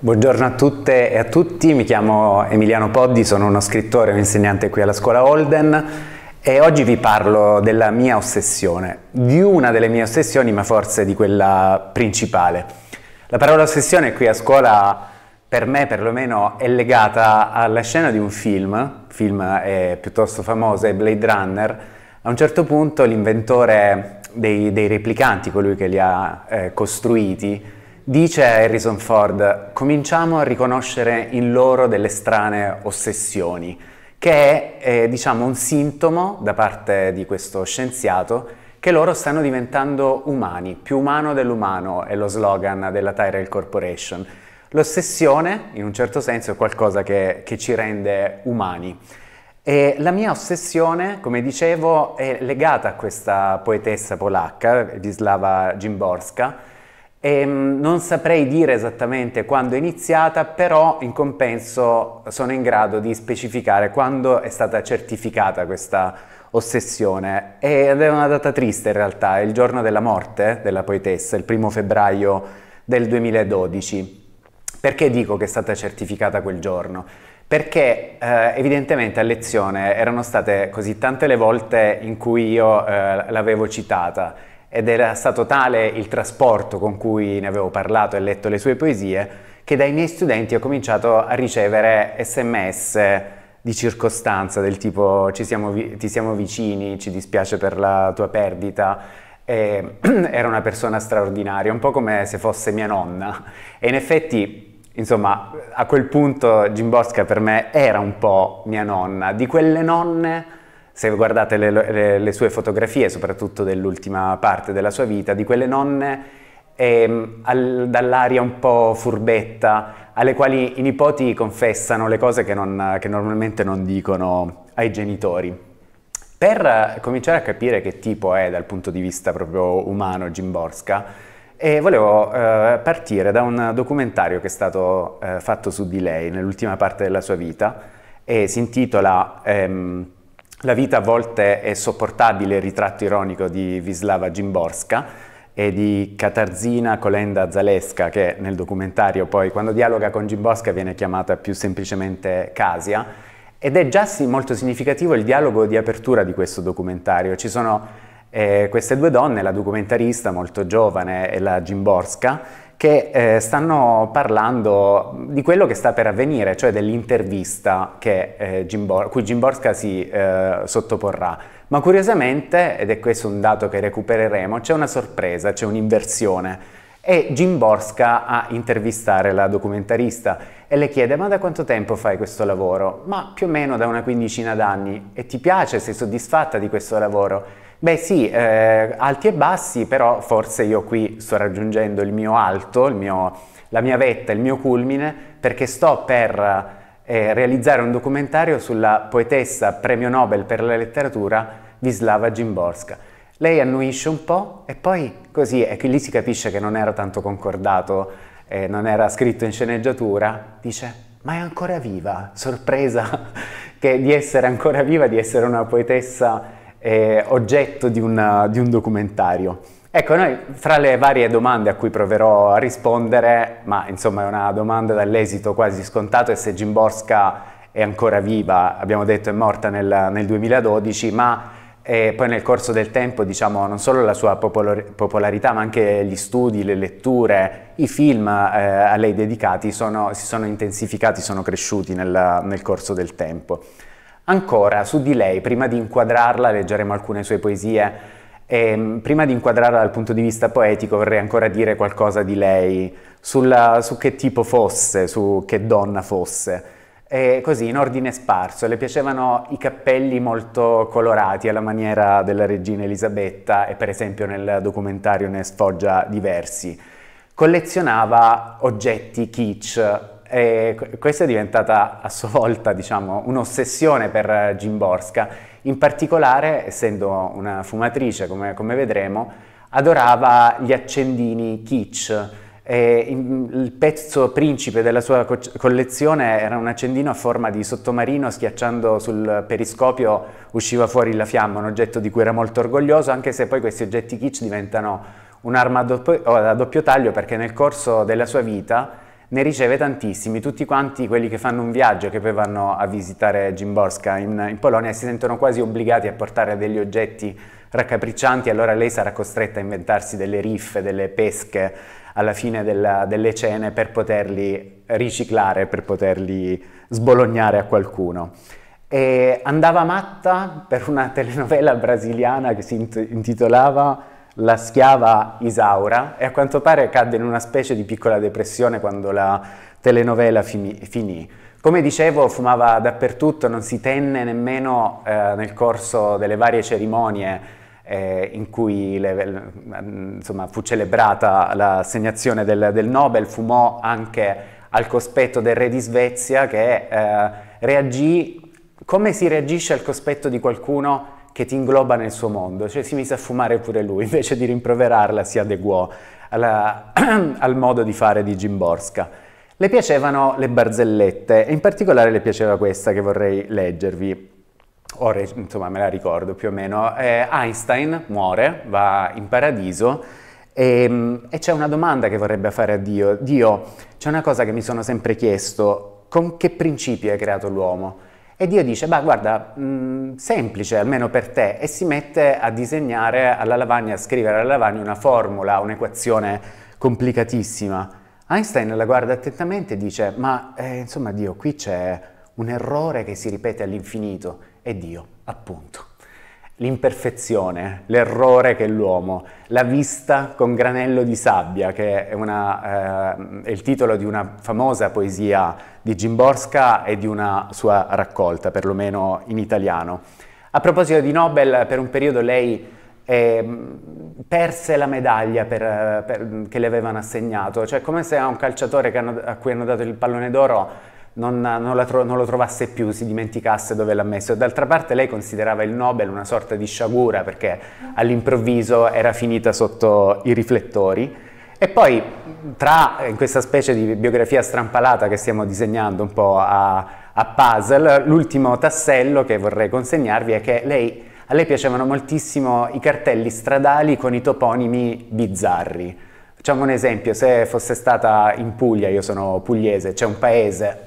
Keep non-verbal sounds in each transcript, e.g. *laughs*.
Buongiorno a tutte e a tutti, mi chiamo Emiliano Poddi, sono uno scrittore e un insegnante qui alla scuola Holden e oggi vi parlo della mia ossessione, di una delle mie ossessioni ma forse di quella principale. La parola ossessione qui a scuola per me perlomeno è legata alla scena di un film, film è piuttosto famoso, è Blade Runner, a un certo punto l'inventore dei, dei replicanti, colui che li ha eh, costruiti, Dice Harrison Ford, cominciamo a riconoscere in loro delle strane ossessioni, che è eh, diciamo un sintomo da parte di questo scienziato che loro stanno diventando umani, più umano dell'umano è lo slogan della Tyrell Corporation. L'ossessione, in un certo senso, è qualcosa che, che ci rende umani. E la mia ossessione, come dicevo, è legata a questa poetessa polacca, Wisława Gimborska, e ehm, non saprei dire esattamente quando è iniziata, però in compenso sono in grado di specificare quando è stata certificata questa ossessione. Ed è una data triste in realtà, è il giorno della morte della poetessa, il primo febbraio del 2012. Perché dico che è stata certificata quel giorno? perché eh, evidentemente a lezione erano state così tante le volte in cui io eh, l'avevo citata ed era stato tale il trasporto con cui ne avevo parlato e letto le sue poesie che dai miei studenti ho cominciato a ricevere sms di circostanza del tipo siamo ti siamo vicini, ci dispiace per la tua perdita. E, *clears throat* era una persona straordinaria, un po' come se fosse mia nonna. E in effetti, insomma, a quel punto Gimborska per me era un po' mia nonna, di quelle nonne se guardate le, le, le sue fotografie, soprattutto dell'ultima parte della sua vita, di quelle nonne ehm, al, dall'aria un po' furbetta, alle quali i nipoti confessano le cose che, non, che normalmente non dicono ai genitori. Per cominciare a capire che tipo è dal punto di vista proprio umano Jim Borska, eh, volevo eh, partire da un documentario che è stato eh, fatto su di lei nell'ultima parte della sua vita e si intitola ehm, la vita a volte è sopportabile il ritratto ironico di Vislava Gimborska e di Katarzyna Kolenda Zaleska, che nel documentario poi, quando dialoga con Gimborska, viene chiamata più semplicemente Casia. Ed è già molto significativo il dialogo di apertura di questo documentario. Ci sono eh, queste due donne, la documentarista molto giovane e la Gimborska, che eh, stanno parlando di quello che sta per avvenire, cioè dell'intervista eh, cui Jim Borska si eh, sottoporrà. Ma curiosamente, ed è questo un dato che recupereremo, c'è una sorpresa, c'è un'inversione. È Jim Borska a intervistare la documentarista e le chiede ma da quanto tempo fai questo lavoro? Ma più o meno da una quindicina d'anni e ti piace? Sei soddisfatta di questo lavoro? Beh sì, eh, alti e bassi, però forse io qui sto raggiungendo il mio alto, il mio, la mia vetta, il mio culmine, perché sto per eh, realizzare un documentario sulla poetessa premio Nobel per la letteratura Wisława Gimborska. Lei annuisce un po' e poi così, e lì si capisce che non era tanto concordato, eh, non era scritto in sceneggiatura, dice ma è ancora viva, sorpresa *laughs* che di essere ancora viva, di essere una poetessa eh, oggetto di, una, di un documentario. Ecco, noi fra le varie domande a cui proverò a rispondere, ma insomma è una domanda dall'esito quasi scontato, è se Gimborska è ancora viva, abbiamo detto è morta nel, nel 2012, ma eh, poi nel corso del tempo, diciamo, non solo la sua popolor- popolarità, ma anche gli studi, le letture, i film eh, a lei dedicati sono, si sono intensificati, sono cresciuti nel, nel corso del tempo. Ancora, su di lei, prima di inquadrarla, leggeremo alcune sue poesie. E, ehm, prima di inquadrarla dal punto di vista poetico vorrei ancora dire qualcosa di lei, sulla, su che tipo fosse, su che donna fosse. E così, in ordine sparso, le piacevano i cappelli molto colorati alla maniera della regina Elisabetta e per esempio nel documentario ne sfoggia diversi. Collezionava oggetti kitsch e questa è diventata a sua volta diciamo, un'ossessione per Gimborska, in particolare essendo una fumatrice come, come vedremo, adorava gli accendini kitsch, e il pezzo principe della sua co collezione era un accendino a forma di sottomarino, schiacciando sul periscopio usciva fuori la fiamma, un oggetto di cui era molto orgoglioso, anche se poi questi oggetti kitsch diventano un'arma a, doppio, a doppio taglio perché nel corso della sua vita ne riceve tantissimi, tutti quanti quelli che fanno un viaggio, che poi vanno a visitare Gimborska in, in Polonia si sentono quasi obbligati a portare degli oggetti raccapriccianti, allora lei sarà costretta a inventarsi delle riffe, delle pesche alla fine della, delle cene per poterli riciclare, per poterli sbolognare a qualcuno. E andava matta per una telenovela brasiliana che si intitolava la schiava Isaura e a quanto pare cadde in una specie di piccola depressione quando la telenovela finì. Come dicevo, fumava dappertutto, non si tenne nemmeno eh, nel corso delle varie cerimonie eh, in cui le, insomma, fu celebrata l'assegnazione del, del, Nobel, fumò anche al cospetto del re di Svezia che eh, reagì come si reagisce al cospetto di qualcuno che ti ingloba nel suo mondo, cioè si mise a fumare pure lui, *laughs* invece di rimproverarla si adeguò alla, *clears throat* al modo di fare di Gimborska. Le piacevano le barzellette, e in particolare le piaceva questa che vorrei leggervi. Ora, insomma, me la ricordo più o meno. Eh, Einstein muore, va in paradiso e, ehm, e c'è una domanda che vorrebbe fare a Dio. Dio, c'è una cosa che mi sono sempre chiesto, con che principi hai creato l'uomo? E Dio dice, beh guarda, mh, mm, semplice almeno per te, e si mette a disegnare alla lavagna, a scrivere alla lavagna una formula, un'equazione complicatissima. Einstein la guarda attentamente e dice, ma eh, insomma Dio, qui c'è un errore che si ripete all'infinito, e Dio, appunto l'imperfezione, l'errore che è l'uomo, la vista con granello di sabbia, che è, una, eh, è il titolo di una famosa poesia di Gimborska e di una sua raccolta, perlomeno in italiano. A proposito di Nobel, per un periodo lei eh, perse la medaglia per, per, che le avevano assegnato, cioè come se a un calciatore hanno, a cui hanno dato il pallone d'oro non, non, tro- non, lo trovasse più, si dimenticasse dove l'ha messo. D'altra parte lei considerava il Nobel una sorta di sciagura perché all'improvviso era finita sotto i riflettori. E poi tra, in questa specie di biografia strampalata che stiamo disegnando un po' a, a puzzle, l'ultimo tassello che vorrei consegnarvi è che lei, a lei piacevano moltissimo i cartelli stradali con i toponimi bizzarri Facciamo un esempio, se fosse stata in Puglia, io sono pugliese, c'è un paese *clears throat*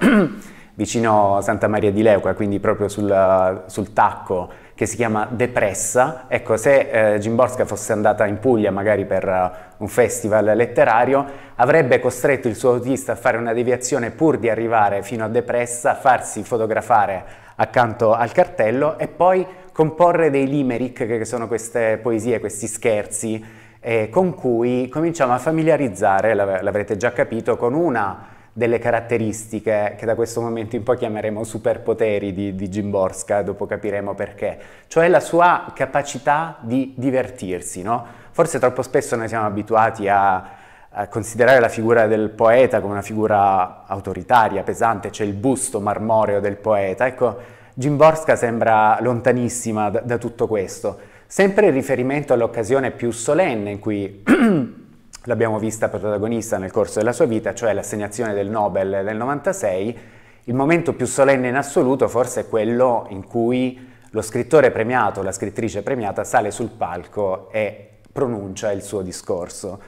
vicino a Santa Maria di Leuca, quindi proprio sul, sul tacco, che si chiama Depressa. Ecco, se eh, Gimborska fosse andata in Puglia magari per uh, un festival letterario, avrebbe costretto il suo autista a fare una deviazione pur di arrivare fino a Depressa, farsi fotografare accanto al cartello e poi comporre dei limerick, che sono queste poesie, questi scherzi, eh, con cui cominciamo a familiarizzare, l'av- l'avrete già capito, con una delle caratteristiche che da questo momento in poi chiameremo superpoteri di, di Gimborska, dopo capiremo perché, cioè la sua capacità di divertirsi. No? Forse troppo spesso noi siamo abituati a, a considerare la figura del poeta come una figura autoritaria, pesante, c'è cioè il busto marmoreo del poeta. Ecco, Gimborska sembra lontanissima da, da tutto questo Sempre in riferimento all'occasione più solenne in cui *clears throat* l'abbiamo vista protagonista nel corso della sua vita, cioè l'assegnazione del Nobel nel 96, il momento più solenne in assoluto forse è quello in cui lo scrittore premiato, la scrittrice premiata sale sul palco e pronuncia il suo discorso.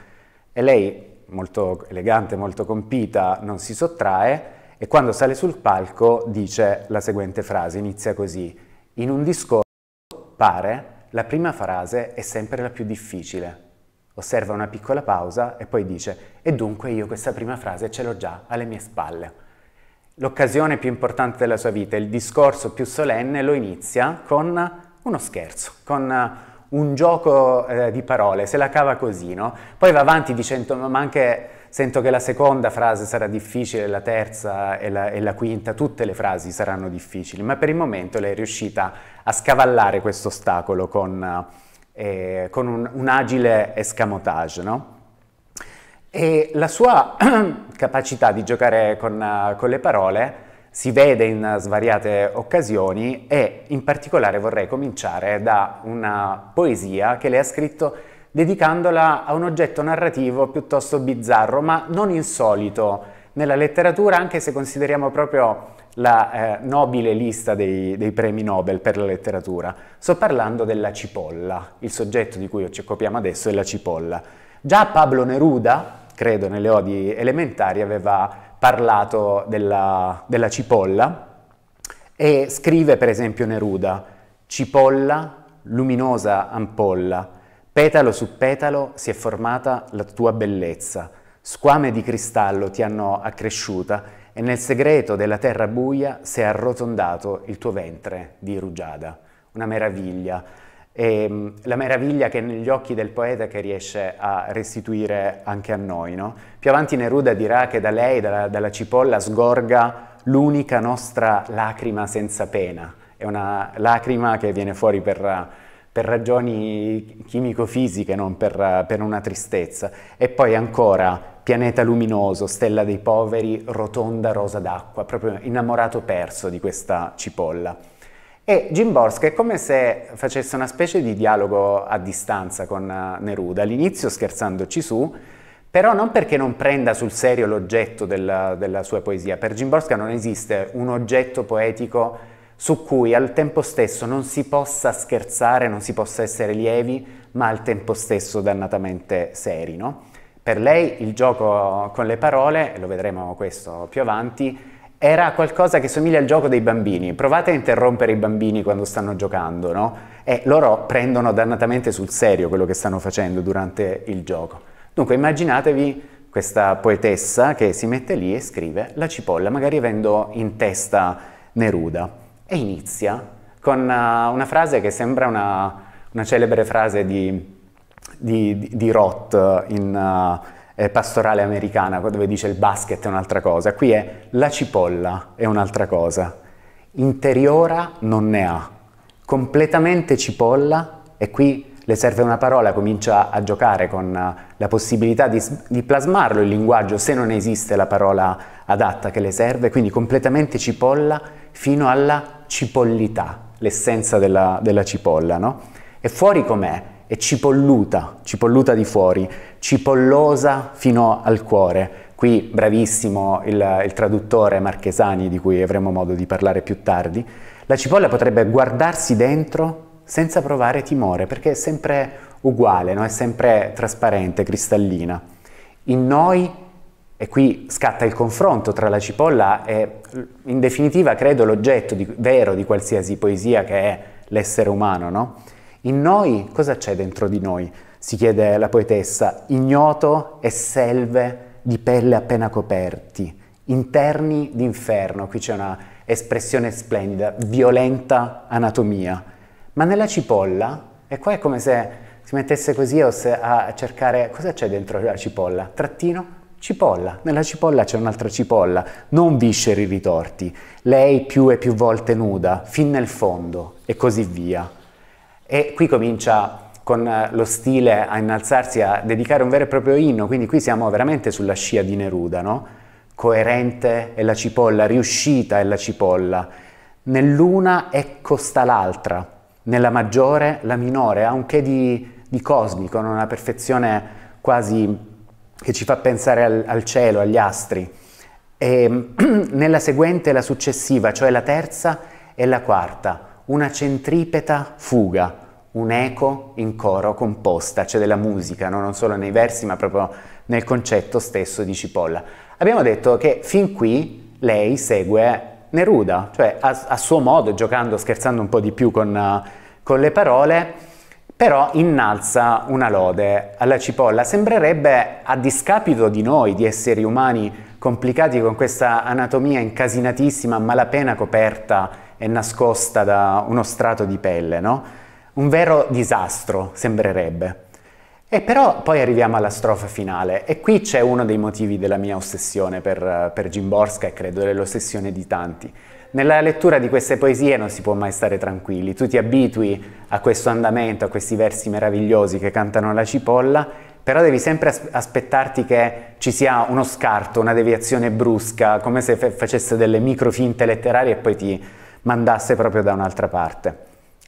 E lei, molto elegante, molto compita, non si sottrae e quando sale sul palco dice la seguente frase, inizia così, in un discorso pare la prima frase è sempre la più difficile. Osserva una piccola pausa e poi dice e dunque io questa prima frase ce l'ho già alle mie spalle. L'occasione più importante della sua vita, il discorso più solenne lo inizia con uno scherzo, con un gioco eh, di parole, se la cava così, no? Poi va avanti dicendo ma anche Sento che la seconda frase sarà difficile, la terza e la, e la quinta, tutte le frasi saranno difficili, ma per il momento lei è riuscita a scavallare questo ostacolo con, eh, con un, un, agile escamotage, no? E la sua *clears throat* capacità di giocare con, con le parole si vede in svariate occasioni e in particolare vorrei cominciare da una poesia che lei ha scritto dedicandola a un oggetto narrativo piuttosto bizzarro, ma non insolito nella letteratura, anche se consideriamo proprio la eh, nobile lista dei, dei, premi Nobel per la letteratura. Sto parlando della cipolla, il soggetto di cui ci occupiamo adesso è la cipolla. Già Pablo Neruda, credo nelle odi elementari, aveva parlato della, della cipolla e scrive per esempio Neruda, cipolla, luminosa ampolla, Petalo su petalo si è formata la tua bellezza, squame di cristallo ti hanno accresciuta e nel segreto della terra buia si è arrotondato il tuo ventre di rugiada. Una meraviglia. E, ehm, la meraviglia che è negli occhi del poeta che riesce a restituire anche a noi. No? Più avanti Neruda dirà che da lei, dalla, dalla cipolla, sgorga l'unica nostra lacrima senza pena. È una lacrima che viene fuori per per ragioni chimico-fisiche, non per, per una tristezza. E poi ancora pianeta luminoso, stella dei poveri, rotonda rosa d'acqua, proprio innamorato perso di questa cipolla. E Jim Borsk è come se facesse una specie di dialogo a distanza con eh, Neruda, all'inizio scherzandoci su, però non perché non prenda sul serio l'oggetto della, della sua poesia. Per Jim Borsk non esiste un oggetto poetico su cui al tempo stesso non si possa scherzare, non si possa essere lievi, ma al tempo stesso dannatamente seri. No? Per lei il gioco con le parole, lo vedremo questo più avanti, era qualcosa che somiglia al gioco dei bambini. Provate a interrompere i bambini quando stanno giocando, no? E loro prendono dannatamente sul serio quello che stanno facendo durante il gioco. Dunque immaginatevi questa poetessa che si mette lì e scrive La cipolla, magari avendo in testa Neruda. E inizia con eh, una frase che sembra una, una celebre frase di, di, di Roth in uh, pastorale americana, dove dice il basket è un'altra cosa. Qui è la cipolla è un'altra cosa. Interiora non ne ha. Completamente cipolla e qui le serve una parola, comincia a giocare con eh, la possibilità di, di, plasmarlo il linguaggio se non esiste la parola adatta che le serve, quindi completamente cipolla fino alla cipollità, l'essenza della, della cipolla, no? E fuori com'è? È cipolluta, cipolluta di fuori, cipollosa fino al cuore. Qui bravissimo il, il traduttore Marchesani, di cui avremo modo di parlare più tardi. La cipolla potrebbe guardarsi dentro senza provare timore, perché è sempre uguale, no? è sempre trasparente, cristallina. In noi e qui scatta il confronto tra la cipolla e, in definitiva, credo l'oggetto di, vero di qualsiasi poesia che è l'essere umano, no? In noi, cosa c'è dentro di noi? Si chiede la poetessa, ignoto e selve di pelle appena coperti, interni d'inferno, qui c'è una espressione splendida, violenta anatomia. Ma nella cipolla, e qua è come se si mettesse così a cercare cosa c'è dentro la cipolla, trattino, cipolla. Nella cipolla c'è un'altra cipolla, non visceri ritorti. Lei più e più volte nuda, fin nel fondo, e così via. E qui comincia con eh, lo stile a innalzarsi, a dedicare un vero e proprio inno, quindi qui siamo veramente sulla scia di Neruda, no? Coerente è la cipolla, riuscita è la cipolla. Nell'una è costa l'altra, nella maggiore la minore, ha un che di, di cosmico, una perfezione quasi che ci fa pensare al, al cielo, agli astri. E, *clears throat* nella seguente e la successiva, cioè la terza e la quarta, una centripeta fuga, un eco in coro composta, c'è cioè della musica, no? non solo nei versi ma proprio nel concetto stesso di Cipolla. Abbiamo detto che fin qui lei segue Neruda, cioè a, a suo modo, giocando, scherzando un po' di più con, con le parole, però innalza una lode alla cipolla. Sembrerebbe a discapito di noi, di esseri umani complicati con questa anatomia incasinatissima, malapena coperta e nascosta da uno strato di pelle, no? Un vero disastro, sembrerebbe. E eh, però poi arriviamo alla strofa finale e qui c'è uno dei motivi della mia ossessione per, per Gimborska e credo dell'ossessione di tanti. Nella lettura di queste poesie non si può mai stare tranquilli, tu ti abitui a questo andamento, a questi versi meravigliosi che cantano la cipolla, però devi sempre aspettarti che ci sia uno scarto, una deviazione brusca, come se facesse delle microfinte letterarie e poi ti mandasse proprio da un'altra parte.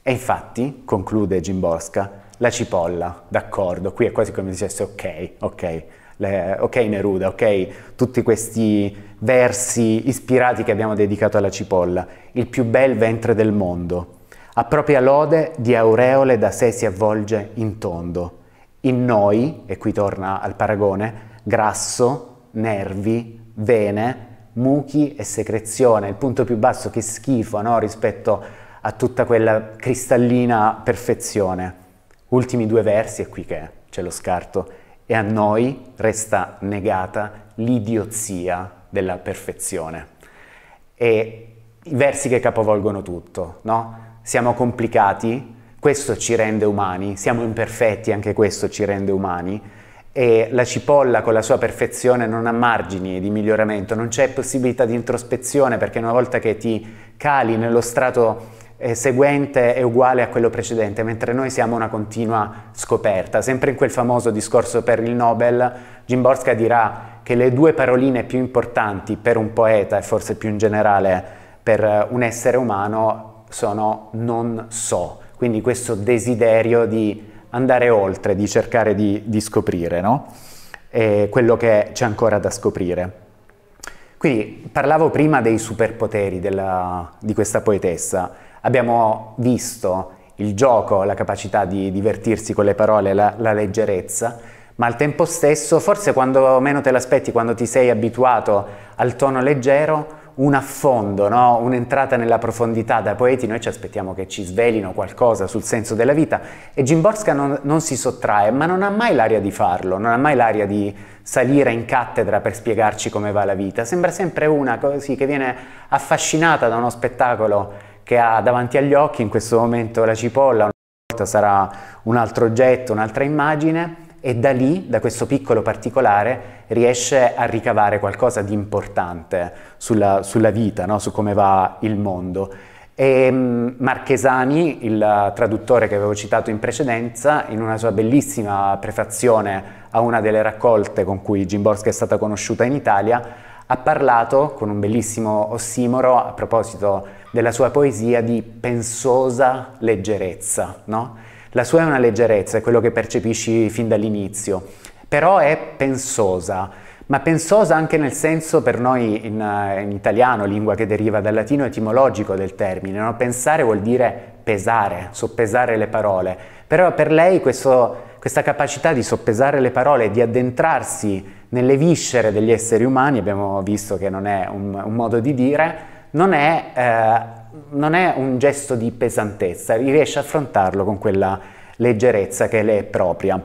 E infatti, conclude Gimborska, la cipolla, d'accordo, qui è quasi come se dicesse ok, ok, le, ok Neruda, ok tutti questi versi ispirati che abbiamo dedicato alla cipolla, il più bel ventre del mondo, a propria lode di aureole da sé si avvolge in tondo, in noi, e qui torna al paragone, grasso, nervi, vene, muchi e secrezione, il punto più basso che schifo no? rispetto a tutta quella cristallina perfezione. Ultimi due versi, è qui che c'è lo scarto, e a noi resta negata l'idiozia della perfezione. E i versi che capovolgono tutto, no? Siamo complicati, questo ci rende umani, siamo imperfetti, anche questo ci rende umani, e la cipolla con la sua perfezione non ha margini di miglioramento, non c'è possibilità di introspezione perché una volta che ti cali nello strato eh, seguente è uguale a quello precedente, mentre noi siamo una continua scoperta. Sempre in quel famoso discorso per il Nobel, Gimborska dirà che le due paroline più importanti per un poeta e forse più in generale per eh, un essere umano sono non so, quindi questo desiderio di andare oltre, di cercare di, di scoprire no? quello che c'è ancora da scoprire. Quindi parlavo prima dei superpoteri della, di questa poetessa Abbiamo visto il gioco, la capacità di divertirsi con le parole, la, la leggerezza, ma al tempo stesso, forse quando meno te l'aspetti, quando ti sei abituato al tono leggero, un affondo, no? un'entrata nella profondità. Da poeti noi ci aspettiamo che ci svelino qualcosa sul senso della vita e Gimborska non, non, si sottrae, ma non ha mai l'aria di farlo, non ha mai l'aria di salire in cattedra per spiegarci come va la vita. Sembra sempre una così che viene affascinata da uno spettacolo che ha davanti agli occhi in questo momento la cipolla, una volta sarà un altro oggetto, un'altra immagine e da lì, da questo piccolo particolare, riesce a ricavare qualcosa di importante sulla, sulla vita, no? su come va il mondo. E mm, Marchesani, il traduttore che avevo citato in precedenza, in una sua bellissima prefazione a una delle raccolte con cui Gimborska è stata conosciuta in Italia, ha parlato con un bellissimo ossimoro a proposito della sua poesia di pensosa leggerezza, no? La sua è una leggerezza, è quello che percepisci fin dall'inizio, però è pensosa, ma pensosa anche nel senso per noi in, in italiano, lingua che deriva dal latino etimologico del termine, no? pensare vuol dire pesare, soppesare le parole, però per lei questo, questa capacità di soppesare le parole, di addentrarsi nelle viscere degli esseri umani, abbiamo visto che non è un, un modo di dire, non è, eh, non è, un gesto di pesantezza, riesce a affrontarlo con quella leggerezza che le è propria.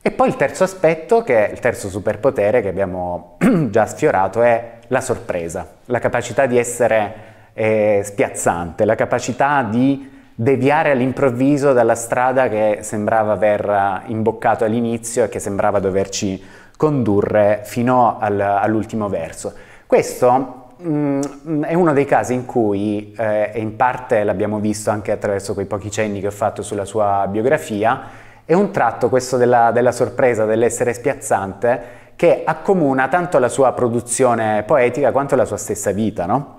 E poi il terzo aspetto, che è il terzo superpotere che abbiamo *clears throat* già sfiorato, è la sorpresa, la capacità di essere eh, spiazzante, la capacità di deviare all'improvviso dalla strada che sembrava aver imboccato all'inizio e che sembrava doverci condurre fino al, all'ultimo verso. Questo mh, mm, è uno dei casi in cui, eh, e in parte l'abbiamo visto anche attraverso quei pochi cenni che ho fatto sulla sua biografia, è un tratto questo della, della sorpresa, dell'essere spiazzante, che accomuna tanto la sua produzione poetica quanto la sua stessa vita, no?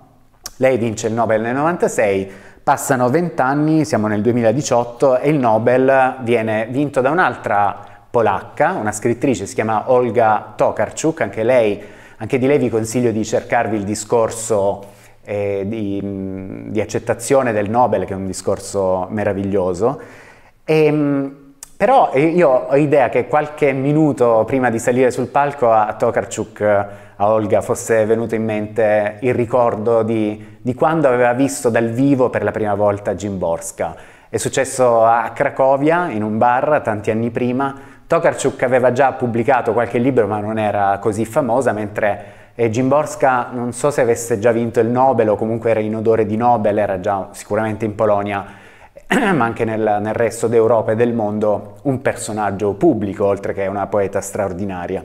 Lei vince il Nobel nel 96, passano vent'anni, siamo nel 2018 e il Nobel viene vinto da un'altra polacca, una scrittrice, si chiama Olga Tokarczuk, anche, lei, anche di lei vi consiglio di cercarvi il discorso eh, di, mm, di, accettazione del Nobel, che è un discorso meraviglioso. E, ehm, però io ho idea che qualche minuto prima di salire sul palco a Tokarczuk, a Olga, fosse venuto in mente il ricordo di, di quando aveva visto dal vivo per la prima volta Gimborska. È successo a Cracovia, in un bar, tanti anni prima, Tokarczuk aveva già pubblicato qualche libro ma non era così famosa, mentre Gimborska eh, non so se avesse già vinto il Nobel o comunque era in odore di Nobel, era già sicuramente in Polonia, *clears throat* ma anche nel, nel resto d'Europa e del mondo un personaggio pubblico, oltre che una poeta straordinaria.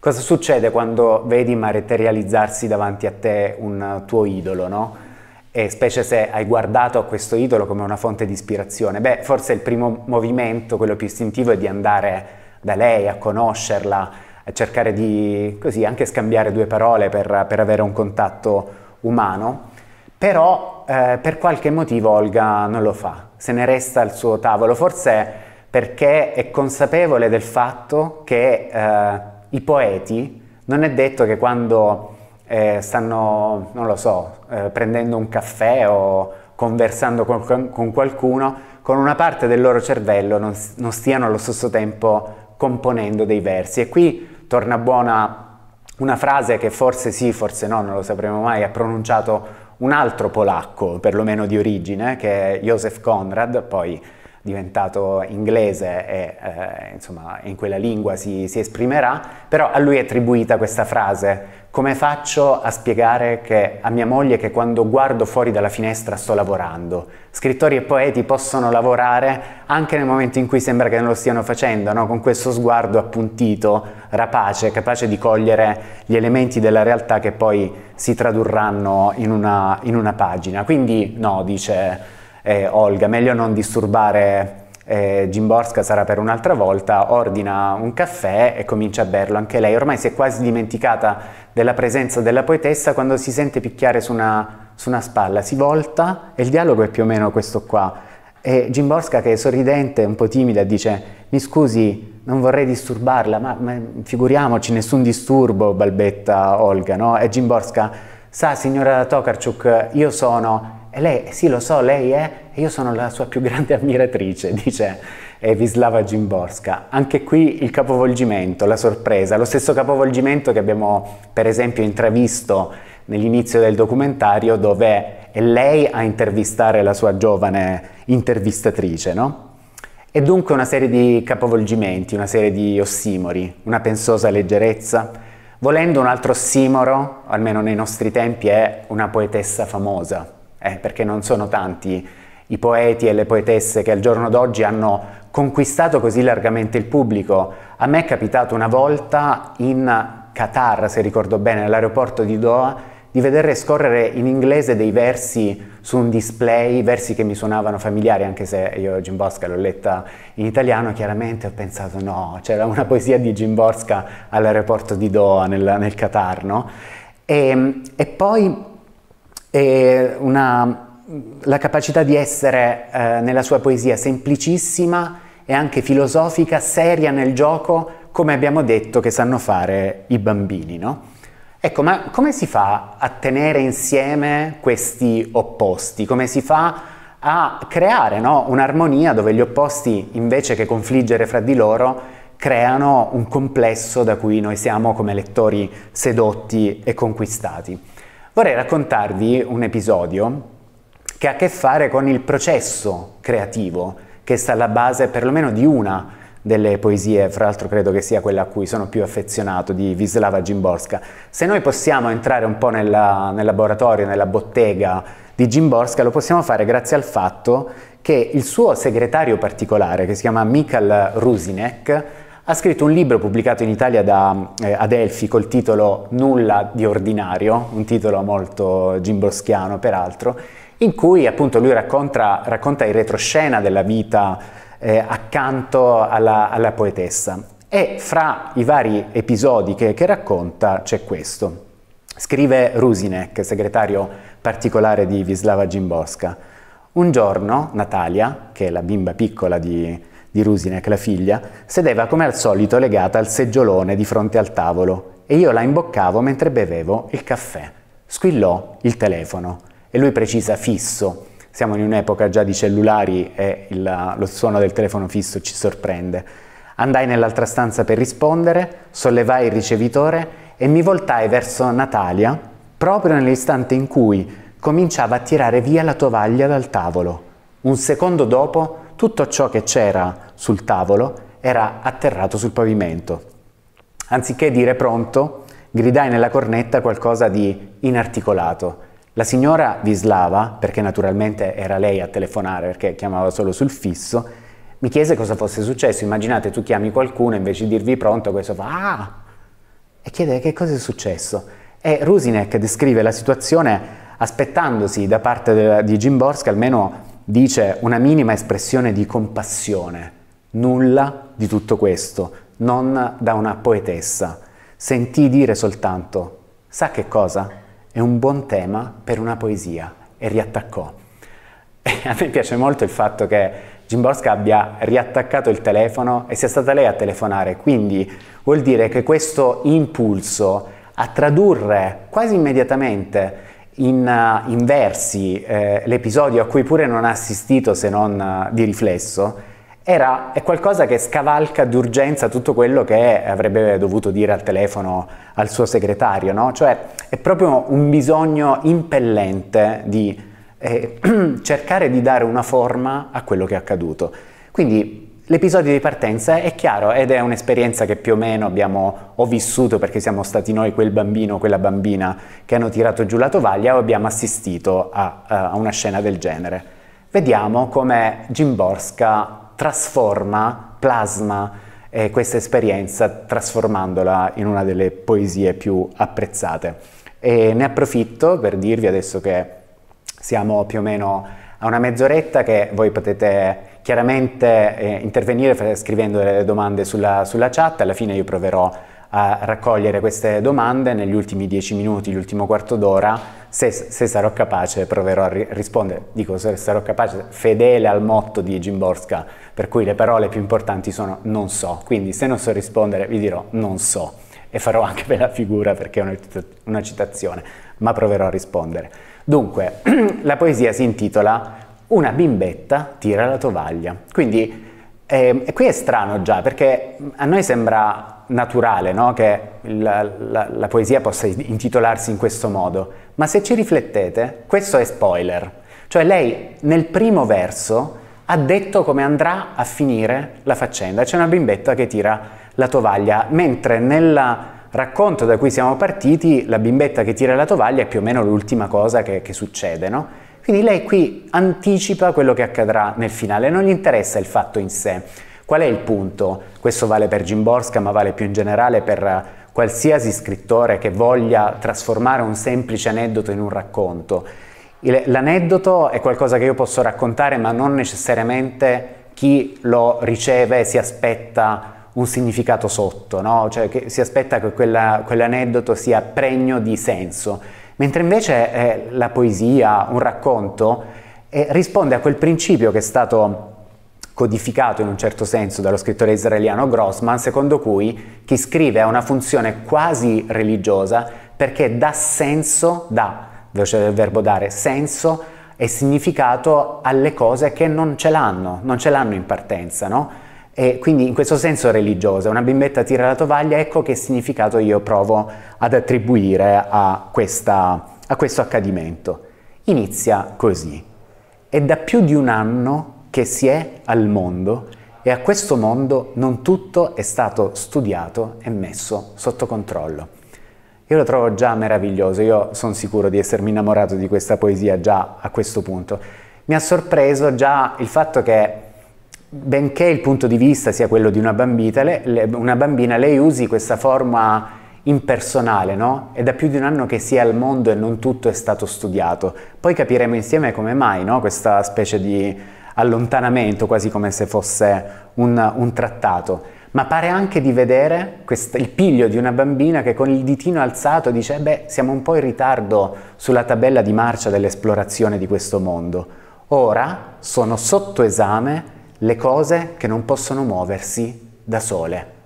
Cosa succede quando vedi materializzarsi davanti a te un tuo idolo, no? e specie se hai guardato a questo idolo come una fonte di ispirazione, beh, forse il primo movimento, quello più istintivo, è di andare da lei a conoscerla, a cercare di, così, anche scambiare due parole per, per avere un contatto umano. Però eh, per qualche motivo Olga non lo fa, se ne resta al suo tavolo, forse perché è consapevole del fatto che eh, i poeti non è detto che quando eh, stanno, non lo so, eh, prendendo un caffè o conversando con, con, qualcuno, con una parte del loro cervello non, non stiano allo stesso tempo componendo dei versi. E qui torna buona una frase che forse sì, forse no, non lo sapremo mai, ha pronunciato un altro polacco, perlomeno di origine, che è Joseph Conrad, poi diventato inglese e eh, insomma in quella lingua si, si, esprimerà, però a lui è attribuita questa frase. Come faccio a spiegare che, a mia moglie che quando guardo fuori dalla finestra sto lavorando? Scrittori e poeti possono lavorare anche nel momento in cui sembra che non lo stiano facendo, no? con questo sguardo appuntito, rapace, capace di cogliere gli elementi della realtà che poi si tradurranno in una, in una pagina. Quindi no, dice eh, Olga, meglio non disturbare eh, Gimborska sarà per un'altra volta, ordina un caffè e comincia a berlo anche lei. Ormai si è quasi dimenticata della presenza della poetessa quando si sente picchiare su una, su una spalla. Si volta e il dialogo è più o meno questo qua. E Gimborska, che è sorridente, un po' timida, dice: Mi scusi, non vorrei disturbarla, ma, ma figuriamoci, nessun disturbo, balbetta Olga, no? E Gimborska, sa, signora Tokarczuk, io sono e lei, sì lo so, lei è, e io sono la sua più grande *laughs* ammiratrice, dice eh, Wislava Gimborska. Anche qui il capovolgimento, la sorpresa, lo stesso capovolgimento che abbiamo per esempio intravisto nell'inizio del documentario dove è lei a intervistare la sua giovane intervistatrice, no? E dunque una serie di capovolgimenti, una serie di ossimori, una pensosa leggerezza. Volendo un altro ossimoro, almeno nei nostri tempi, è una poetessa famosa, eh, perché non sono tanti i poeti e le poetesse che al giorno d'oggi hanno conquistato così largamente il pubblico. A me è capitato una volta in Qatar, se ricordo bene, all'aeroporto di Doha, di vedere scorrere in inglese dei versi su un display, versi che mi suonavano familiari, anche se io Jim Bosca l'ho letta in italiano, chiaramente ho pensato no, c'era una poesia di Jim Bosca all'aeroporto di Doha nel, nel Qatar, no? E, ehm, e poi e una, la capacità di essere eh, nella sua poesia semplicissima e anche filosofica, seria nel gioco, come abbiamo detto che sanno fare i bambini, no? Ecco, ma come si fa a tenere insieme questi opposti? Come si fa a creare no, un'armonia dove gli opposti, invece che confliggere fra di loro, creano un complesso da cui noi siamo come lettori sedotti e conquistati? Vorrei raccontarvi un episodio che ha a che fare con il processo creativo che sta alla base perlomeno di una delle poesie, fra l'altro credo che sia quella a cui sono più affezionato, di Wisława Gimborska. Se noi possiamo entrare un po' nella, nel laboratorio, nella bottega di Gimborska, lo possiamo fare grazie al fatto che il suo segretario particolare, che si chiama Mikhail Rusinek, ha scritto un libro pubblicato in Italia da eh, Adelphi col titolo Nulla di ordinario, un titolo molto gimboschiano peraltro, in cui appunto lui racconta, racconta il retroscena della vita eh, accanto alla, alla, poetessa. E fra i vari episodi che, che racconta c'è questo. Scrive Rusinek, segretario particolare di Vislava Gimborska. Un giorno Natalia, che è la bimba piccola di, di Rusinec, la figlia, sedeva come al solito legata al seggiolone di fronte al tavolo e io la imboccavo mentre bevevo il caffè. Squillò il telefono e lui precisa fisso. Siamo in un'epoca già di cellulari e il, lo suono del telefono fisso ci sorprende. Andai nell'altra stanza per rispondere, sollevai il ricevitore e mi voltai verso Natalia proprio nell'istante in cui cominciava a tirare via la tovaglia dal tavolo. Un secondo dopo tutto ciò che c'era sul tavolo era atterrato sul pavimento. Anziché dire pronto, gridai nella cornetta qualcosa di inarticolato. La signora Vislava, perché naturalmente era lei a telefonare perché chiamava solo sul fisso, mi chiese cosa fosse successo. Immaginate tu chiami qualcuno e invece di dirvi pronto questo fa ah! e chiede che cosa è successo. E Rusinek descrive la situazione aspettandosi da parte di Jimborska almeno dice una minima espressione di compassione. Nulla di tutto questo, non da una poetessa. Sentì dire soltanto, sa che cosa? È un buon tema per una poesia e riattaccò. *laughs* E a me piace molto il fatto che Gimborska abbia riattaccato il telefono e sia stata lei a telefonare, quindi vuol dire che questo impulso a tradurre quasi immediatamente in, eh, in versi eh, l'episodio a cui pure non ha assistito se non eh, di riflesso, era, è qualcosa che scavalca d'urgenza tutto quello che avrebbe dovuto dire al telefono al suo segretario, no? Cioè è proprio un bisogno impellente di eh, *clears throat* cercare di dare una forma a quello che è accaduto. Quindi L'episodio di partenza è chiaro ed è un'esperienza che più o meno abbiamo ho vissuto perché siamo stati noi quel bambino o quella bambina che hanno tirato giù la tovaglia o abbiamo assistito a, eh, a una scena del genere. Vediamo come Gimborska trasforma, plasma eh, questa esperienza trasformandola in una delle poesie più apprezzate. E ne approfitto per dirvi adesso che siamo più o meno a una mezz'oretta che voi potete chiaramente eh, intervenire scrivendo delle domande sulla, sulla chat, alla fine io proverò a raccogliere queste domande negli ultimi dieci minuti, l'ultimo quarto d'ora, se, se, sarò capace proverò a ri rispondere, dico se sarò capace, fedele al motto di Gimborska, per cui le parole più importanti sono non so, quindi se non so rispondere vi dirò non so e farò anche bella figura perché è una, una citazione, ma proverò a rispondere. Dunque, *clears throat* la poesia si intitola una bimbetta tira la tovaglia. Quindi eh, qui è strano già, perché a noi sembra naturale no? che la, la, la poesia possa intitolarsi in questo modo, ma se ci riflettete, questo è spoiler. Cioè lei nel primo verso ha detto come andrà a finire la faccenda, c'è una bimbetta che tira la tovaglia, mentre nel racconto da cui siamo partiti la bimbetta che tira la tovaglia è più o meno l'ultima cosa che, che succede, no? Quindi lei qui anticipa quello che accadrà nel finale, non gli interessa il fatto in sé. Qual è il punto? Questo vale per Gimborska, ma vale più in generale per eh, qualsiasi scrittore che voglia trasformare un semplice aneddoto in un racconto. l'aneddoto è qualcosa che io posso raccontare, ma non necessariamente chi lo riceve si aspetta un significato sotto, no? cioè si aspetta che quella, quell'aneddoto sia pregno di senso. Mentre invece eh, la poesia, un racconto, eh, risponde a quel principio che è stato codificato in un certo senso dallo scrittore israeliano Grossman, secondo cui chi scrive ha una funzione quasi religiosa perché dà senso, dà, veloce del verbo dare, senso e significato alle cose che non ce l'hanno, non ce l'hanno in partenza, no? E quindi in questo senso religiosa, una bimbetta tira la tovaglia, ecco che significato io provo ad attribuire a, questa, a questo accadimento. Inizia così. È da più di un anno che si è al mondo e a questo mondo non tutto è stato studiato e messo sotto controllo. Io lo trovo già meraviglioso, io sono sicuro di essermi innamorato di questa poesia già a questo punto. Mi ha sorpreso già il fatto che benché il punto di vista sia quello di una bambina, le, una bambina lei usi questa forma impersonale, no? È da più di un anno che si è al mondo e non tutto è stato studiato. Poi capiremo insieme come mai, no? Questa specie di allontanamento, quasi come se fosse un, un trattato. Ma pare anche di vedere quest- il piglio di una bambina che con il ditino alzato dice, beh, siamo un po' in ritardo sulla tabella di marcia dell'esplorazione di questo mondo. Ora sono sotto esame le cose che non possono muoversi da sole.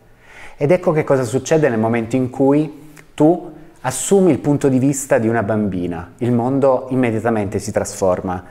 Ed ecco che cosa succede nel momento in cui tu assumi il punto di vista di una bambina. Il mondo immediatamente si trasforma.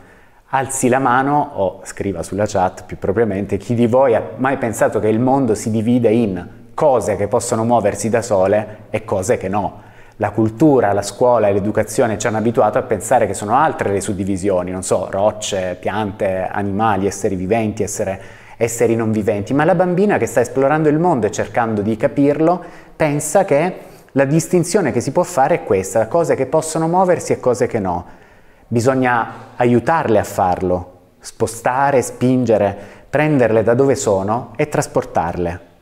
Alzi la mano o scriva sulla chat più propriamente chi di voi ha mai pensato che il mondo si divide in cose che possono muoversi da sole e cose che no la cultura, la scuola e l'educazione ci hanno abituato a pensare che sono altre le suddivisioni, non so, rocce, piante, animali, esseri viventi, essere, esseri non viventi, ma la bambina che sta esplorando il mondo e cercando di capirlo pensa che la distinzione che si può fare è questa, cose che possono muoversi e cose che no. Bisogna aiutarle a farlo, spostare, spingere, prenderle da dove sono e trasportarle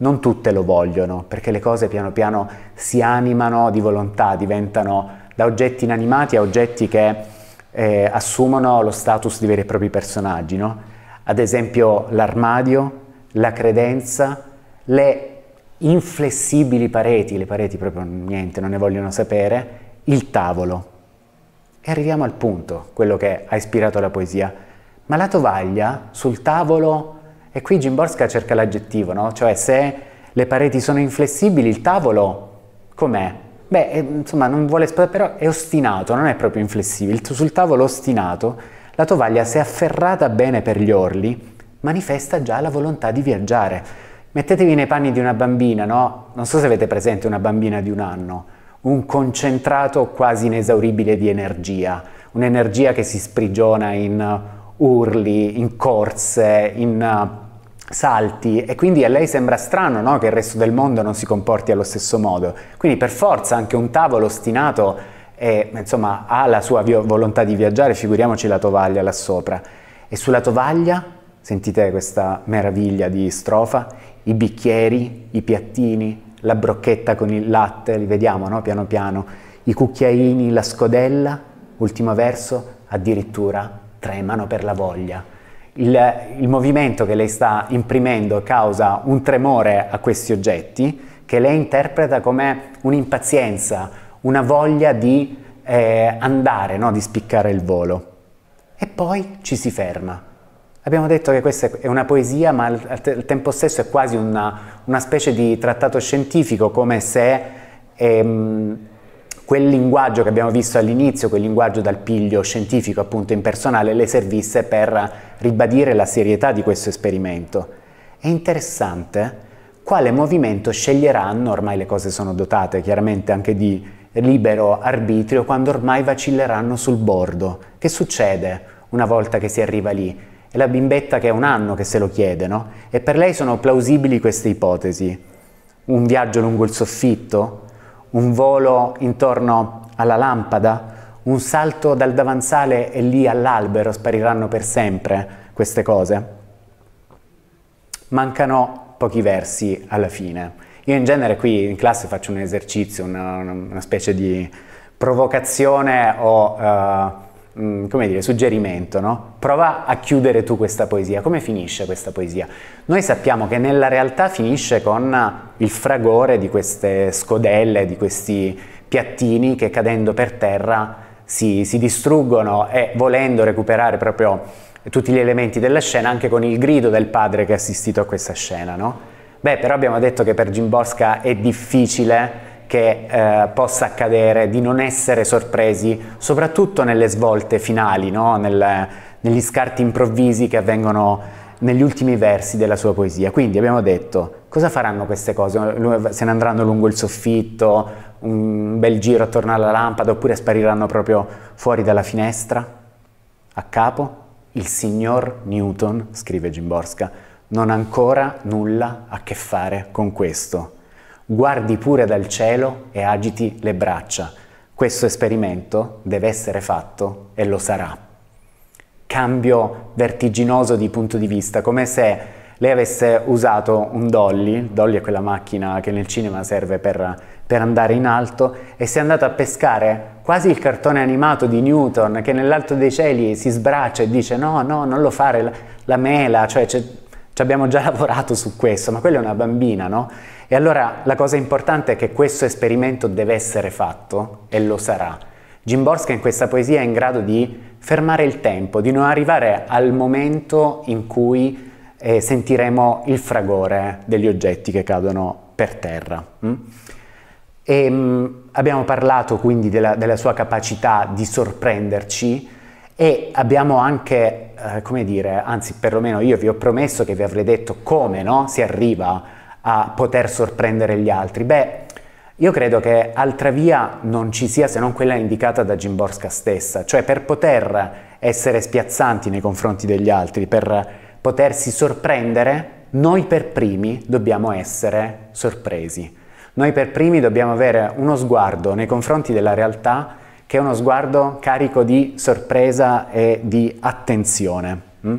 non tutte lo vogliono, perché le cose piano piano si animano di volontà, diventano da oggetti inanimati a oggetti che eh, assumono lo status di veri e propri personaggi, no? Ad esempio l'armadio, la credenza, le inflessibili pareti, le pareti proprio niente, non ne vogliono sapere, il tavolo. E arriviamo al punto, quello che ha ispirato la poesia. Ma la tovaglia sul tavolo e qui Gimborska cerca l'aggettivo, no? Cioè se le pareti sono inflessibili, il tavolo com'è? Beh, eh, insomma, non vuole però è ostinato, non è proprio inflessibile. Sul tavolo ostinato, la tovaglia, se afferrata bene per gli orli, manifesta già la volontà di viaggiare. Mettetevi nei panni di una bambina, no? Non so se avete presente una bambina di un anno, un concentrato quasi inesauribile di energia, un'energia che si sprigiona in urli, in corse, in eh, salti e quindi a lei sembra strano no? che il resto del mondo non si comporti allo stesso modo. Quindi per forza anche un tavolo ostinato è, insomma, ha la sua volontà di viaggiare, figuriamoci la tovaglia là sopra. E sulla tovaglia, sentite questa meraviglia di strofa, i bicchieri, i piattini, la brocchetta con il latte, li vediamo no? piano piano, i cucchiaini, la scodella, ultimo verso, addirittura tremano per la voglia. Il, il movimento che lei sta imprimendo causa un tremore a questi oggetti che lei interpreta come un'impazienza, una voglia di eh, andare, no? di spiccare il volo. E poi ci si ferma. Abbiamo detto che questa è una poesia, ma al, tempo stesso è quasi una, una specie di trattato scientifico, come se ehm, quel linguaggio che abbiamo visto all'inizio, quel linguaggio dal piglio scientifico appunto impersonale, le servisse per ribadire la serietà di questo esperimento. È interessante quale movimento sceglieranno, ormai le cose sono dotate chiaramente anche di libero arbitrio, quando ormai vacilleranno sul bordo. Che succede una volta che si arriva lì? È la bimbetta che è un anno che se lo chiede, no? E per lei sono plausibili queste ipotesi. Un viaggio lungo il soffitto? un volo intorno alla lampada, un salto dal davanzale e lì all'albero spariranno per sempre queste cose. Mancano pochi versi alla fine. Io in genere qui in classe faccio un esercizio, una, una specie di provocazione o... Uh, Mm, come dire, suggerimento, no? Prova a chiudere tu questa poesia. Come finisce questa poesia? Noi sappiamo che nella realtà finisce con il fragore di queste scodelle, di questi piattini che cadendo per terra si, si distruggono e volendo recuperare proprio tutti gli elementi della scena, anche con il grido del padre che ha assistito a questa scena, no? Beh, però abbiamo detto che per Gimbosca è difficile che eh, possa accadere di non essere sorpresi, soprattutto nelle svolte finali, no? Nel, negli scarti improvvisi che avvengono negli ultimi versi della sua poesia. Quindi abbiamo detto, cosa faranno queste cose? Se ne andranno lungo il soffitto, un bel giro attorno alla lampada, oppure spariranno proprio fuori dalla finestra? A capo, il signor Newton, scrive Gimborska, non ha ancora nulla a che fare con questo guardi pure dal cielo e agiti le braccia. Questo esperimento deve essere fatto e lo sarà. Cambio vertiginoso di punto di vista, come se lei avesse usato un dolly, dolly è quella macchina che nel cinema serve per, per andare in alto, e si è andata a pescare quasi il cartone animato di Newton che nell'alto dei cieli si sbraccia e dice no, no, non lo fare, la, la mela, cioè ci abbiamo già *laughs* lavorato su questo, ma quella è una bambina, no? E allora la cosa importante è che questo esperimento deve essere fatto e lo sarà. Jim Borska in questa poesia è in grado di fermare il tempo, di non arrivare al momento in cui eh, sentiremo il fragore degli oggetti che cadono per terra. Mm? E, ehm, mh, abbiamo parlato quindi della, della, sua capacità di sorprenderci e abbiamo anche, eh, come dire, anzi perlomeno io vi ho promesso che vi avrei detto come no? si arriva a poter sorprendere gli altri? Beh, io credo che altra via non ci sia se non quella indicata da Gimborska stessa, cioè per poter essere spiazzanti nei confronti degli altri, per potersi sorprendere, noi per primi dobbiamo essere sorpresi. Noi per primi dobbiamo avere uno sguardo nei confronti della realtà che è uno sguardo carico di sorpresa e di attenzione. Mm?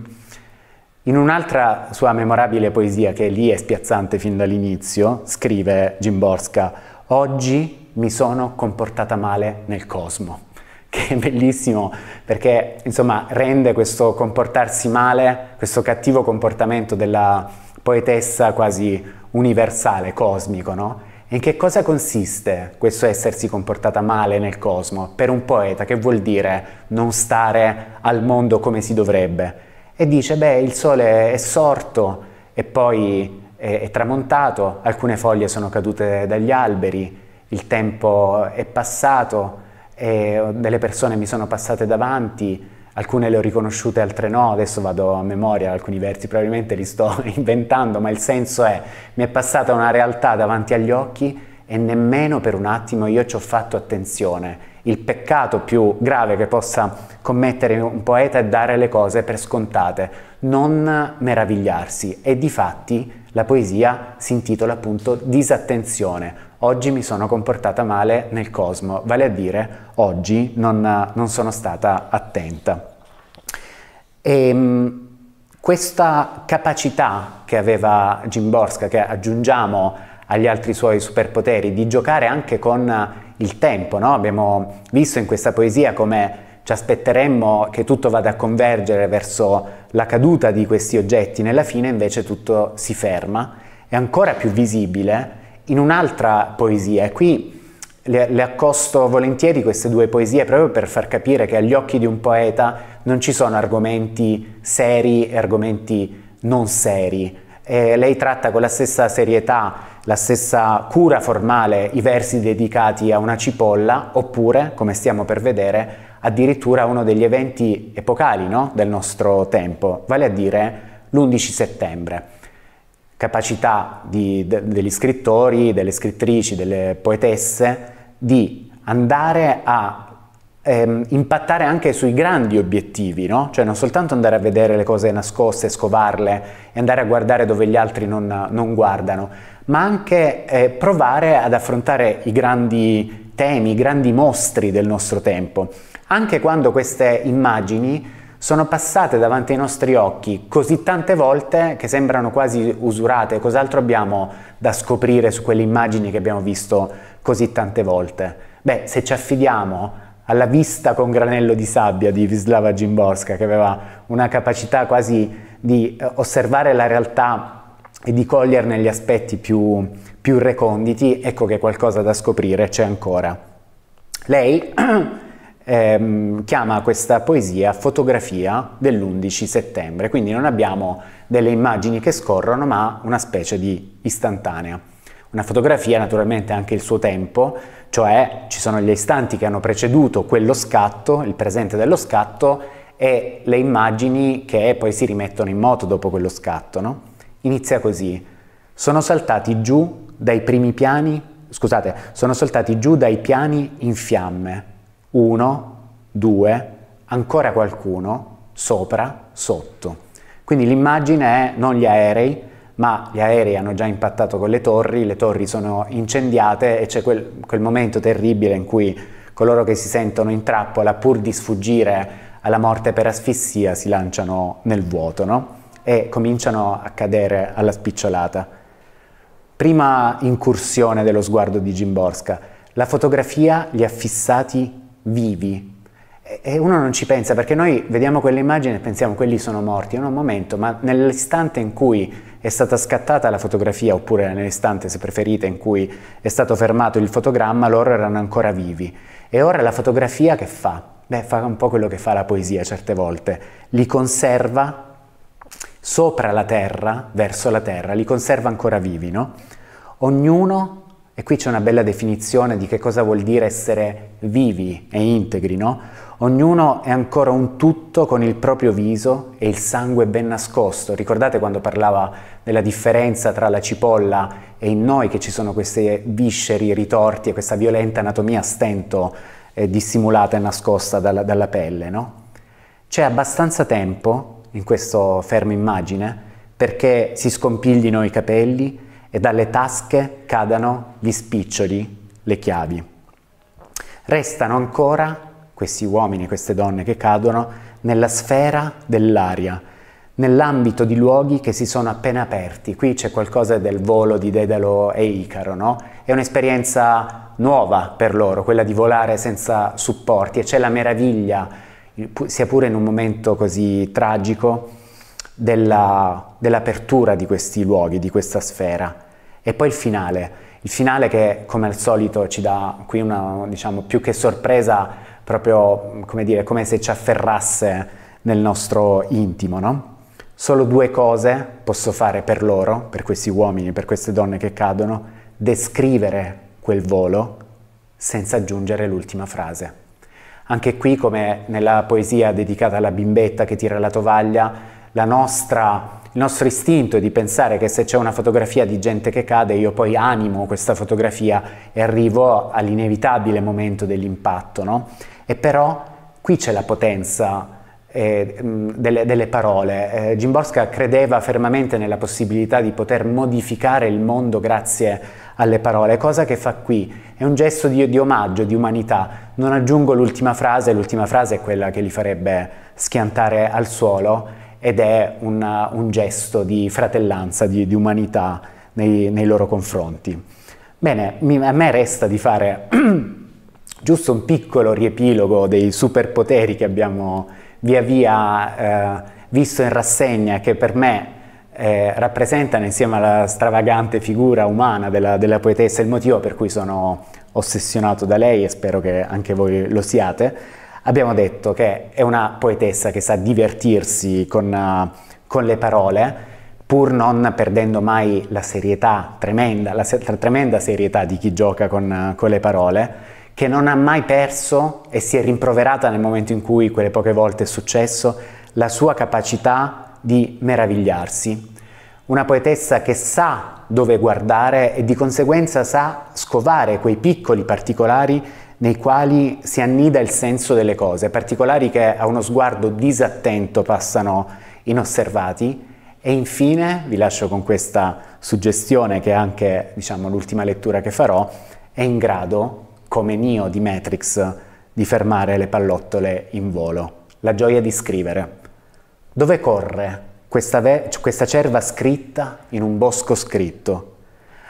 In un'altra sua memorabile poesia, che lì è spiazzante fin dall'inizio, scrive Gimborska, oggi mi sono comportata male nel cosmo, *laughs* che è bellissimo perché insomma rende questo comportarsi male, questo cattivo comportamento della poetessa quasi universale, cosmico, no? In che cosa consiste questo essersi comportata male nel cosmo? Per un poeta che vuol dire non stare al mondo come si dovrebbe? e dice, beh, il sole è sorto e poi è, è tramontato, alcune foglie sono cadute dagli alberi, il tempo è passato, delle persone mi sono passate davanti, alcune le ho riconosciute, altre no, adesso vado a memoria, alcuni versi probabilmente li sto *laughs* inventando, ma il senso è mi è passata una realtà davanti agli occhi e nemmeno per un attimo io ci ho fatto attenzione il peccato più grave che possa commettere un poeta è dare le cose per scontate, non meravigliarsi e di fatti la poesia si intitola appunto Disattenzione. Oggi mi sono comportata male nel cosmo, vale a dire oggi non, non sono stata attenta. E, ehm, questa capacità che aveva Gimborska, che aggiungiamo agli altri suoi superpoteri, di giocare anche con il tempo, no? abbiamo visto in questa poesia come ci aspetteremmo che tutto vada a convergere verso la caduta di questi oggetti, nella fine invece tutto si ferma, è ancora più visibile in un'altra poesia e qui le, le, accosto volentieri queste due poesie proprio per far capire che agli occhi di un poeta non ci sono argomenti seri e argomenti non seri, eh, lei tratta con la stessa serietà, la stessa cura formale i versi dedicati a una cipolla, oppure, come stiamo per vedere, addirittura uno degli eventi epocali no? del nostro tempo, vale a dire l'11 settembre. Capacità di, de, degli scrittori, delle scrittrici, delle poetesse di andare a ehm, impattare anche sui grandi obiettivi, no? cioè non soltanto andare a vedere le cose nascoste, scovarle e andare a guardare dove gli altri non, non guardano, ma anche eh, provare ad affrontare i grandi temi, i grandi mostri del nostro tempo, anche quando queste immagini sono passate davanti ai nostri occhi così tante volte che sembrano quasi usurate. Cos'altro abbiamo da scoprire su quelle immagini che abbiamo visto così tante volte? Beh, se ci affidiamo alla vista con granello di sabbia di Wisława Gimborska, che aveva una capacità quasi di eh, osservare la realtà e di coglierne gli aspetti più, più reconditi, ecco che qualcosa da scoprire c'è ancora. Lei *clears throat* ehm, chiama questa poesia fotografia dell'11 settembre, quindi non abbiamo delle immagini che scorrono, ma una specie di istantanea. Una fotografia, naturalmente, anche il suo tempo, cioè ci sono gli istanti che hanno preceduto quello scatto, il presente dello scatto e le immagini che poi si rimettono in moto dopo quello scatto, no? Inizia così. Sono saltati giù dai primi piani, scusate, sono saltati giù dai piani in fiamme. Uno, due, ancora qualcuno, sopra, sotto. Quindi l'immagine è non gli aerei, ma gli aerei hanno già impattato con le torri, le torri sono incendiate e c'è quel, quel momento terribile in cui coloro che si sentono in trappola pur di sfuggire alla morte per asfissia si lanciano nel vuoto no? e cominciano a cadere alla spicciolata. Prima incursione dello sguardo di Gimborska, la fotografia li ha fissati vivi. E uno non ci pensa perché noi vediamo quell'immagine e pensiamo quelli sono morti. È un momento, ma nell'istante in cui è stata scattata la fotografia oppure nell'istante se preferite in cui è stato fermato il fotogramma loro erano ancora vivi e ora la fotografia che fa? Beh, fa un po' quello che fa la poesia certe volte, li conserva sopra la terra, verso la terra, li conserva ancora vivi, no? Ognuno, e qui c'è una bella definizione di che cosa vuol dire essere vivi e integri, no? Ognuno è ancora un tutto con il proprio viso e il sangue ben nascosto. Ricordate quando parlava della differenza tra la cipolla e in noi che ci sono questi visceri ritorti e questa violenta anatomia a stento eh, dissimulata e nascosta dalla, dalla pelle, no? C'è abbastanza tempo in questo fermo immagine perché si scompiglino i capelli e dalle tasche cadano gli spiccioli, le chiavi. Restano ancora questi uomini e queste donne che cadono nella sfera dell'aria, nell'ambito di luoghi che si sono appena aperti. Qui c'è qualcosa del volo di Dedalo e Icaro, no? È un'esperienza nuova per loro, quella di volare senza supporti e c'è la meraviglia, sia pure in un momento così tragico, della, dell'apertura di questi luoghi, di questa sfera. E poi il finale, il finale che come al solito ci dà qui una, diciamo, più che sorpresa, proprio come dire, come se ci afferrasse nel nostro intimo, no? Solo due cose posso fare per loro, per questi uomini, per queste donne che cadono, descrivere quel volo senza aggiungere l'ultima frase. Anche qui, come nella poesia dedicata alla bimbetta che tira la tovaglia, la nostra il nostro istinto è di pensare che se c'è una fotografia di gente che cade, io poi animo questa fotografia e arrivo all'inevitabile momento dell'impatto, no? E però qui c'è la potenza eh, delle, delle, parole. Eh, Gimborska credeva fermamente nella possibilità di poter modificare il mondo grazie alle parole, cosa che fa qui. È un gesto di, di omaggio, di umanità. Non aggiungo l'ultima frase, l'ultima frase è quella che li farebbe schiantare al suolo ed è una, un gesto di fratellanza, di, di umanità nei, nei, loro confronti. Bene, mi, a me resta di fare *clears throat* giusto un piccolo riepilogo dei superpoteri che abbiamo via via eh, visto in rassegna che per me eh, rappresentano insieme alla stravagante figura umana della, della poetessa il motivo per cui sono ossessionato da lei e spero che anche voi lo siate, abbiamo detto che è una poetessa che sa divertirsi con, uh, con le parole pur non perdendo mai la serietà tremenda, la se- tremenda serietà di chi gioca con, uh, con le parole che non ha mai perso e si è rimproverata nel momento in cui quelle poche volte è successo la sua capacità di meravigliarsi. Una poetessa che sa dove guardare e di conseguenza sa scovare quei piccoli particolari nei quali si annida il senso delle cose, particolari che a uno sguardo disattento passano inosservati. E infine, vi lascio con questa suggestione che è anche diciamo, l'ultima lettura che farò, è in grado come Neo di Matrix, di fermare le pallottole in volo. La gioia di scrivere. Dove corre questa, ve- cioè questa cerva scritta in un bosco scritto?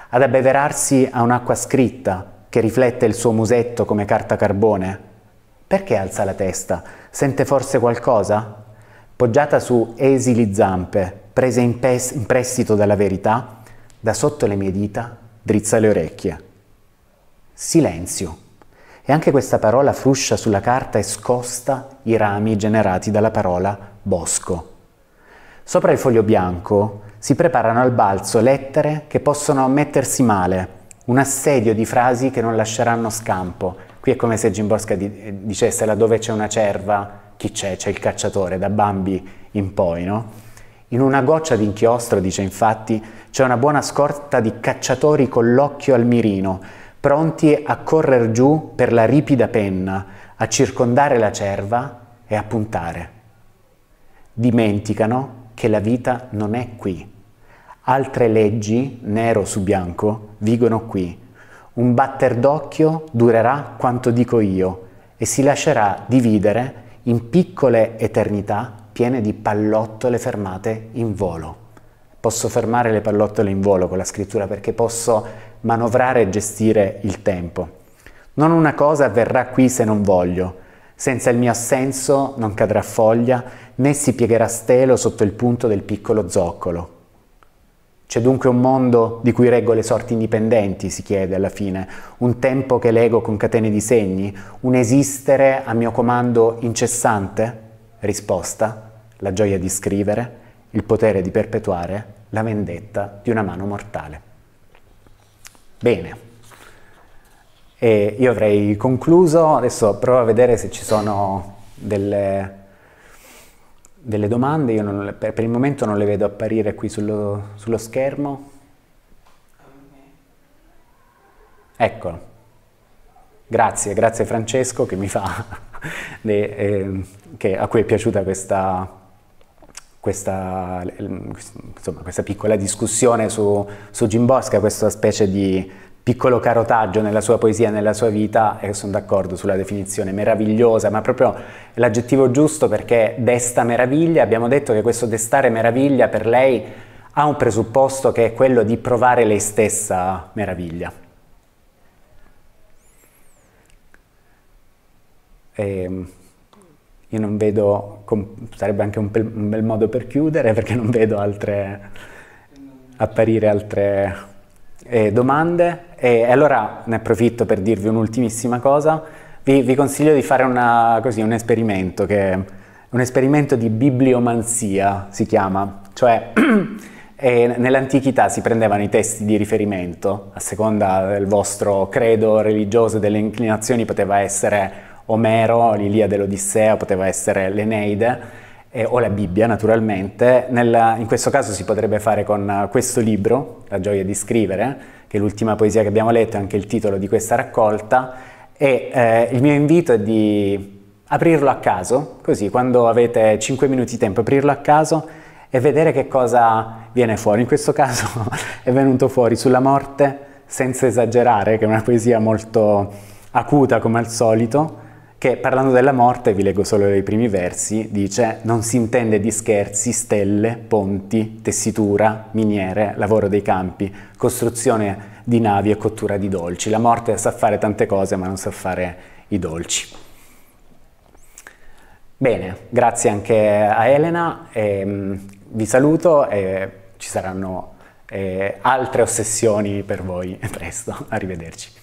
Ad abbeverarsi a un'acqua scritta che riflette il suo musetto come carta carbone? Perché alza la testa? Sente forse qualcosa? Poggiata su esili zampe, prese in, pes- in prestito dalla verità, da sotto le mie dita drizza le orecchie silenzio. E anche questa parola fruscia sulla carta e scosta i rami generati dalla parola bosco. Sopra il foglio bianco si preparano al balzo lettere che possono mettersi male, un assedio di frasi che non lasceranno scampo. Qui è come se Jim Borska di- eh, dicesse laddove c'è una cerva, chi c'è? C'è il cacciatore, da Bambi in poi, no? In una goccia d'inchiostro, dice infatti, c'è una buona scorta di cacciatori con l'occhio al mirino, pronti a correre giù per la ripida penna, a circondare la cerva e a puntare. Dimenticano che la vita non è qui. Altre leggi, nero su bianco, vigono qui. Un batter d'occhio durerà quanto dico io e si lascerà dividere in piccole eternità piene di pallottole fermate in volo posso fermare le pallottole in volo con la scrittura perché posso manovrare e gestire il tempo. Non una cosa avverrà qui se non voglio. Senza il mio assenso non cadrà foglia né si piegherà stelo sotto il punto del piccolo zoccolo. C'è dunque un mondo di cui reggo le sorti indipendenti, si chiede alla fine, un tempo che lego con catene di segni, un esistere a mio comando incessante? Risposta, la gioia di scrivere il potere di perpetuare la vendetta di una mano mortale. Bene, e io avrei concluso, adesso provo a vedere se ci sono delle, delle domande, io non, per, per, il momento non le vedo apparire qui sullo, sullo schermo. Eccolo. Grazie, grazie Francesco che mi fa, *laughs* de, eh, che, a cui è piaciuta questa questa, ehm, insomma, questa piccola discussione su, su Jim Bosca, questa specie di piccolo carotaggio nella sua poesia e nella sua vita e sono d'accordo sulla definizione meravigliosa, ma proprio l'aggettivo giusto perché desta meraviglia, abbiamo detto che questo destare meraviglia per lei ha un presupposto che è quello di provare lei stessa meraviglia. E ehm, io non vedo, sarebbe anche un, un bel modo per chiudere *laughs* perché non vedo altre, apparire altre eh, domande. E, e, allora ne approfitto per dirvi un'ultimissima cosa. Vi, vi, consiglio di fare una, così, un esperimento che un esperimento di bibliomanzia si chiama, cioè *clears throat* eh, nell'antichità si prendevano i testi di riferimento, a seconda del vostro credo religioso, delle inclinazioni poteva essere Omero, l'Ilia dell'Odissea, poteva essere l'Eneide, eh, o la Bibbia naturalmente. Nella, in questo caso si potrebbe fare con eh, questo libro, La gioia di scrivere, che è l'ultima poesia che abbiamo letto, è anche il titolo di questa raccolta, e eh, il mio invito è di aprirlo a caso, così quando avete 5 minuti di tempo, aprirlo a caso e vedere che cosa viene fuori. In questo caso *laughs* è venuto fuori sulla morte, senza esagerare, che è una poesia molto acuta come al solito, che parlando della morte, vi leggo solo i primi versi, dice non si intende di scherzi stelle, ponti, tessitura, miniere, lavoro dei campi, costruzione di navi e cottura di dolci. La morte sa fare tante cose ma non sa fare i dolci. Bene, grazie anche a Elena, e, ehm, vi saluto e ci saranno eh, altre ossessioni per voi *laughs* presto, arrivederci.